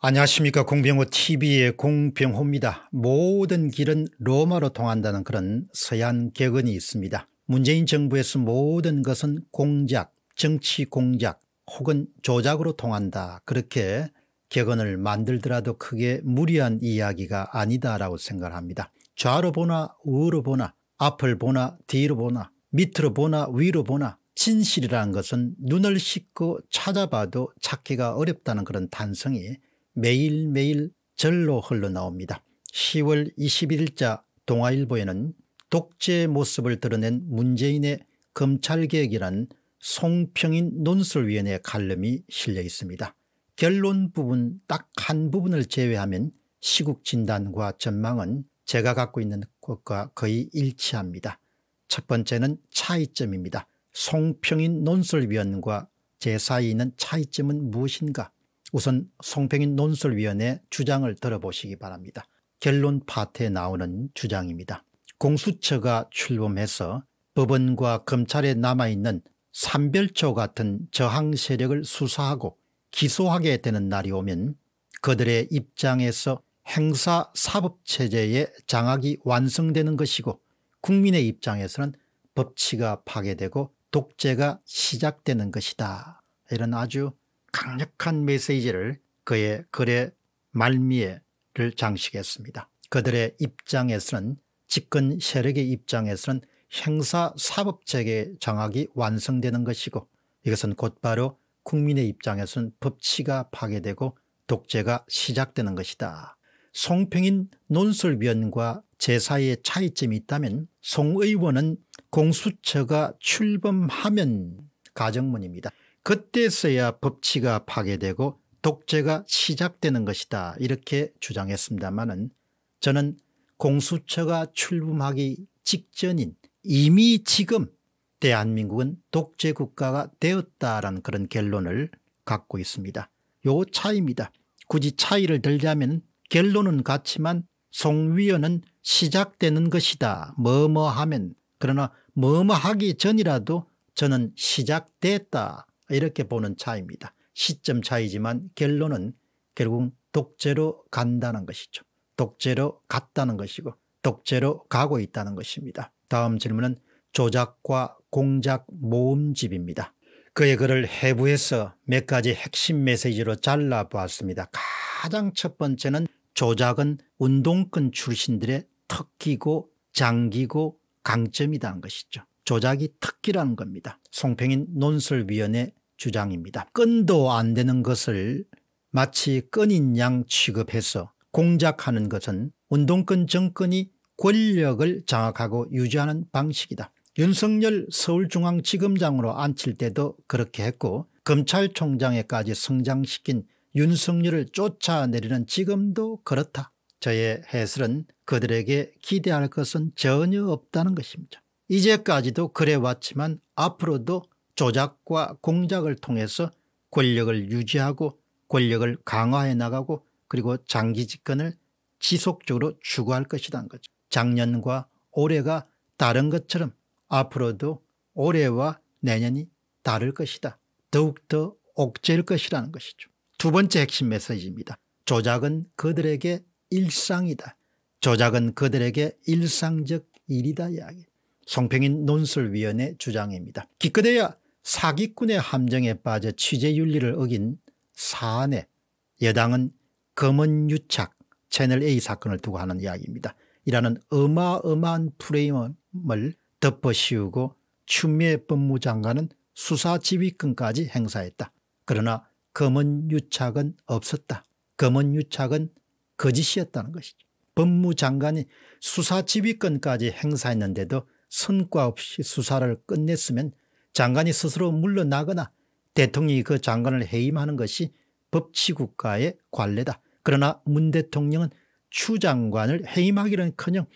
안녕하십니까 공병호TV의 공병호입니다. 모든 길은 로마로 통한다는 그런 서양 격언이 있습니다. 문재인 정부에서 모든 것은 공작, 정치 공작 혹은 조작으로 통한다 그렇게 격언을 만들더라도 크게 무리한 이야기가 아니다라고 생각합니다. 좌로 보나 우로 보나 앞을 보나 뒤로 보나 밑으로 보나 위로 보나 진실이라는 것은 눈을 씻고 찾아봐도 찾기가 어렵다는 그런 단성이 매일매일 절로 흘러나옵니다. 10월 21일자 동아일보에는 독재 의 모습을 드러낸 문재인의 검찰개혁이란 송평인 논술위원회 칼럼이 실려 있습니다. 결론 부분 딱 한 부분을 제외하면 시국 진단과 전망은 제가 갖고 있는 것과 거의 일치합니다. 첫 번째는 차이점입니다. 송평인 논술위원과제사있는 차이점은 무엇인가 우선 송평인 논설위원회 주장을 들어보시기 바랍니다. 결론 파트에 나오는 주장입니다. 공수처가 출범해서 법원과 검찰에 남아있는 삼별초 같은 저항 세력을 수사하고 기소하게 되는 날이 오면 그들의 입장에서 행사 사법체제의 장악이 완성되는 것이고 국민의 입장에서는 법치가 파괴되고 독재가 시작되는 것이다. 이런 아주 강력한 메시지를 그의 글의 말미에를 장식했습니다. 그들의 입장에서는 집권 세력의 입장에서는 행사 사법체계 장악이 완성되는 것이고 이것은 곧바로 국민의 입장에서는 법치가 파괴되고 독재가 시작되는 것이다. 송평인 논설위원과 제사의 차이점이 있다면 송 의원은 공수처가 출범하면 가정문입니다. 그때서야 법치가 파괴되고 독재가 시작되는 것이다 이렇게 주장했습니다마는 저는 공수처가 출범하기 직전인 이미 지금 대한민국은 독재 국가가 되었다라는 그런 결론을 갖고 있습니다. 요 차이입니다. 굳이 차이를 들자면 결론은 같지만 송위원은 시작되는 것이다 뭐뭐하면 그러나 뭐뭐하기 전이라도 저는 시작됐다 이렇게 보는 차이입니다. 시점 차이지만 결론은 결국 독재로 간다는 것이죠. 독재로 갔다는 것이고 독재로 가고 있다는 것입니다. 다음 질문은 조작과 공작 모음집입니다. 그의 글을 해부해서 몇 가지 핵심 메시지로 잘라보았습니다. 가장 첫 번째는 조작은 운동권 출신들의 특기고 장기고 강점이라는 것이죠. 조작이 특기라는 겁니다. 송평인 논설위원회 주장입니다. 끈도 안 되는 것을 마치 끈인 양 취급해서 공작하는 것은 운동권 정권이 권력을 장악하고 유지하는 방식이다. 윤석열 서울중앙지검장으로 앉힐 때도 그렇게 했고 검찰총장에까지 성장시킨 윤석열을 쫓아내리는 지금도 그렇다. 저의 해설은 그들에게 기대할 것은 전혀 없다는 것입니다. 이제까지도 그래왔지만 앞으로도 조작과 공작을 통해서 권력을 유지하고 권력을 강화해 나가고 그리고 장기 집권을 지속적으로 추구할 것이란 거죠. 작년과 올해가 다른 것처럼 앞으로도 올해와 내년이 다를 것이다. 더욱더 옥죄일 것이라는 것이죠. 두 번째 핵심 메시지입니다. 조작은 그들에게 일상이다. 조작은 그들에게 일상적 일이다 이야기. 송평인 논술위원회 주장입니다. 기껏해야 사기꾼의 함정에 빠져 취재윤리를 어긴 사안에 여당은 검은유착 채널A 사건을 두고 하는 이야기입니다. 이라는 어마어마한 프레임을 덮어씌우고 추미애 법무장관은 수사지휘권까지 행사했다. 그러나 검은유착은 없었다. 검은유착은 거짓이었다는 것이죠. 법무장관이 수사지휘권까지 행사했는데도 성과 없이 수사를 끝냈으면 장관이 스스로 물러나거나 대통령이 그 장관을 해임하는 것이 법치국가의 관례다. 그러나 문 대통령은 추 장관을 해임하기는커녕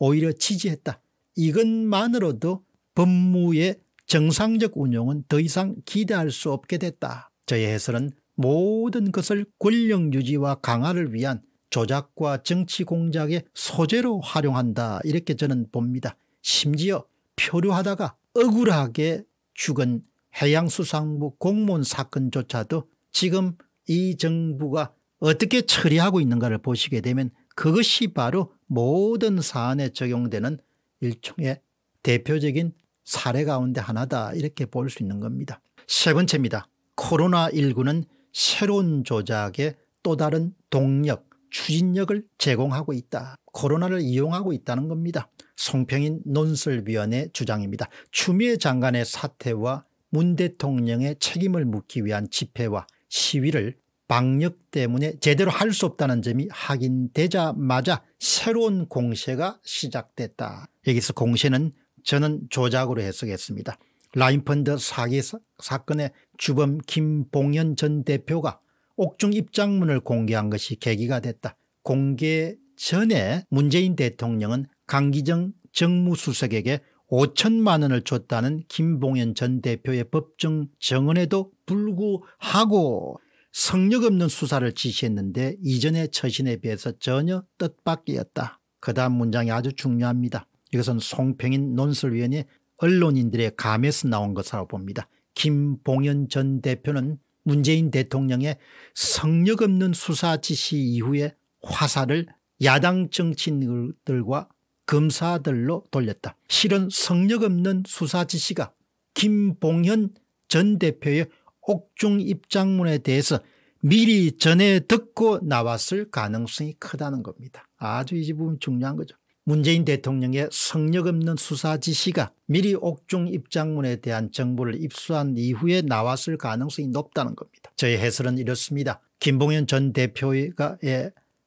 오히려 지지했다. 이것만으로도 법무의 정상적 운영은더 이상 기대할 수 없게 됐다. 저의 해설은 모든 것을 권력 유지와 강화를 위한 조작과 정치 공작의 소재로 활용한다 이렇게 저는 봅니다. 심지어 표류하다가 억울하게 죽은 해양수산부 공무원 사건조차도 지금 이 정부가 어떻게 처리하고 있는가를 보시게 되면 그것이 바로 모든 사안에 적용되는 일종의 대표적인 사례 가운데 하나다 이렇게 볼 수 있는 겁니다. 세 번째입니다. 코로나19는 새로운 조작의 또 다른 동력 추진력을 제공하고 있다. 코로나를 이용하고 있다는 겁니다. 송평인 논설위원회 주장입니다. 추미애 장관의 사퇴와 문 대통령의 책임을 묻기 위한 집회와 시위를 방역 때문에 제대로 할 수 없다는 점이 확인되자마자 새로운 공세가 시작됐다. 여기서 공세는 저는 조작으로 해석했습니다. 라인펀드 사기 사건의 주범 김봉현 전 대표가 옥중 입장문을 공개한 것이 계기가 됐다. 공개 전에 문재인 대통령은 강기정 정무수석에게 5천만 원을 줬다는 김봉현 전 대표의 법정 정언에도 불구하고 성력 없는 수사를 지시했는데 이전의 처신에 비해서 전혀 뜻밖이었다. 그 다음 문장이 아주 중요합니다. 이것은 송평인 논설위원이 언론인들의 감에서 나온 것이라고 봅니다. 김봉현 전 대표는 문재인 대통령의 성력 없는 수사 지시 이후에 화살을 야당 정치인들과 검사들로 돌렸다. 실은 성력 없는 수사 지시가 김봉현 전 대표의 옥중 입장문에 대해서 미리 전해 듣고 나왔을 가능성이 크다는 겁니다. 아주 이 부분 중요한 거죠. 문재인 대통령의 성력 없는 수사 지시가 미리 옥중 입장문에 대한 정보를 입수한 이후에 나왔을 가능성이 높다는 겁니다. 저의 해설은 이렇습니다. 김봉현 전대표의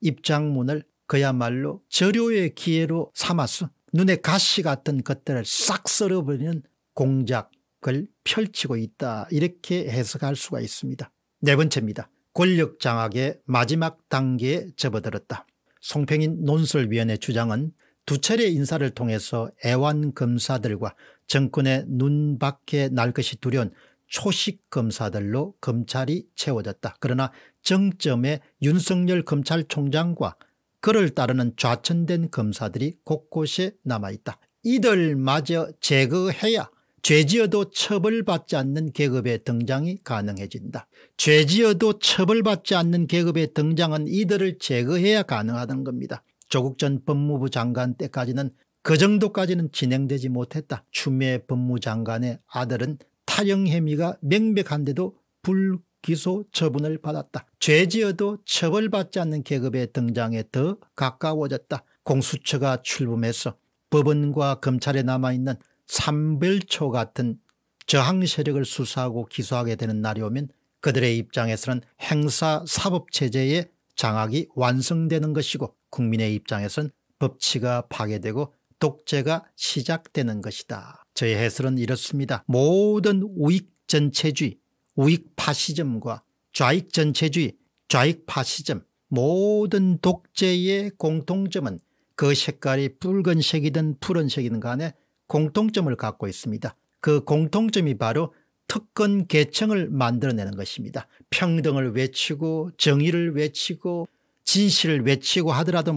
입장문을 그야말로 절효의 기회로 삼아서 눈에 가시 같은 것들을 싹 썰어버리는 공작을 펼치고 있다 이렇게 해석할 수가 있습니다. 네 번째입니다. 권력 장악의 마지막 단계에 접어들었다. 송평인 논설위원회 주장은 두 차례 인사를 통해서 애완검사들과 정권의 눈 밖에 날 것이 두려운 초식검사들로 검찰이 채워졌다. 그러나 정점에 윤석열 검찰총장과 그를 따르는 좌천된 검사들이 곳곳에 남아있다. 이들마저 제거해야 죄지어도 처벌받지 않는 계급의 등장이 가능해진다. 죄지어도 처벌받지 않는 계급의 등장은 이들을 제거해야 가능하다는 겁니다. 조국 전 법무부 장관 때까지는 그 정도까지는 진행되지 못했다. 추미애 법무장관의 아들은 타령 혐의가 명백한데도 불기소 처분을 받았다. 죄지어도 처벌받지 않는 계급의 등장에 더 가까워졌다. 공수처가 출범해서 법원과 검찰에 남아있는 삼별초 같은 저항 세력을 수사하고 기소하게 되는 날이 오면 그들의 입장에서는 행사 사법체제의 장악이 완성되는 것이고 국민의 입장에서는 법치가 파괴되고 독재가 시작되는 것이다. 저의 해설은 이렇습니다. 모든 우익 전체주의, 우익 파시즘과 좌익 전체주의, 좌익 파시즘 모든 독재의 공통점은 그 색깔이 붉은색이든 푸른색이든 간에 공통점을 갖고 있습니다. 그 공통점이 바로 특권 계층을 만들어내는 것입니다. 평등을 외치고 정의를 외치고 진실을 외치고 하더라도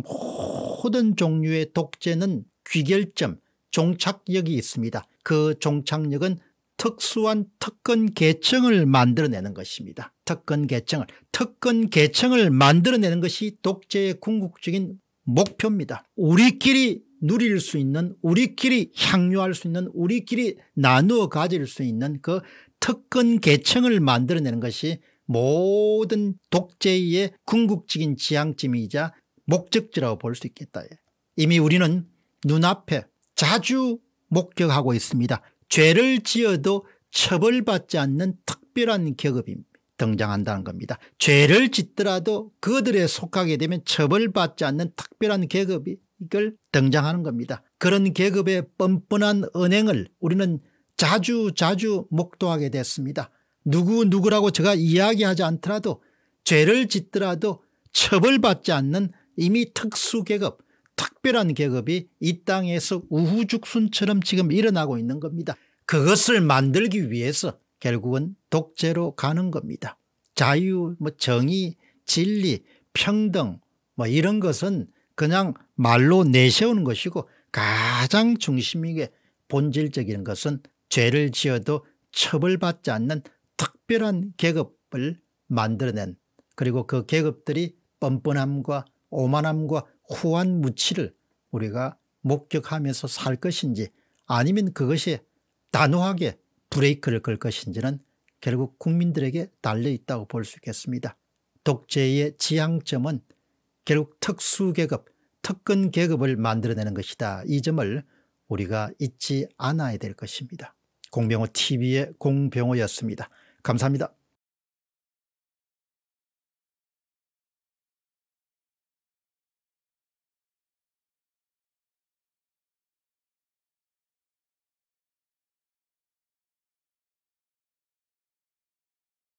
모든 종류의 독재는 귀결점 종착역이 있습니다. 그 종착역은 특수한 특권 계층을 만들어내는 것입니다. 특권 계층을 특권 계층을 만들어내는 것이 독재의 궁극적인 목표입니다. 우리끼리 누릴 수 있는 우리끼리 향유할 수 있는 우리끼리 나누어 가질 수 있는 그 특권 계층을 만들어내는 것이 모든 독재의 궁극적인 지향점이자 목적지라고 볼 수 있겠다. 이미 우리는 눈앞에 자주 목격하고 있습니다. 죄를 지어도 처벌받지 않는 특별한 계급이 등장한다는 겁니다. 죄를 짓더라도 그들에 속하게 되면 처벌받지 않는 특별한 계급이 이걸 등장하는 겁니다. 그런 계급의 뻔뻔한 은행을 우리는 자주 자주 목도하게 됐습니다. 누구 누구라고 제가 이야기하지 않더라도 죄를 짓더라도 처벌받지 않는 이미 특수계급 특별한 계급이 이 땅에서 우후죽순처럼 지금 일어나고 있는 겁니다. 그것을 만들기 위해서 결국은 독재로 가는 겁니다. 자유, 뭐 정의, 진리, 평등 뭐 이런 것은 그냥 말로 내세우는 것이고 가장 중심이게 본질적인 것은 죄를 지어도 처벌받지 않는 특별한 계급을 만들어낸 그리고 그 계급들이 뻔뻔함과 오만함과 후한 무치를 우리가 목격하면서 살 것인지 아니면 그것이 단호하게 브레이크를 걸 것인지는 결국 국민들에게 달려있다고 볼 수 있겠습니다. 독재의 지향점은 결국 특수계급, 특근계급을 만들어내는 것이다. 이 점을 우리가 잊지 않아야 될 것입니다. 공병호 TV의 공병호였습니다. 감사합니다.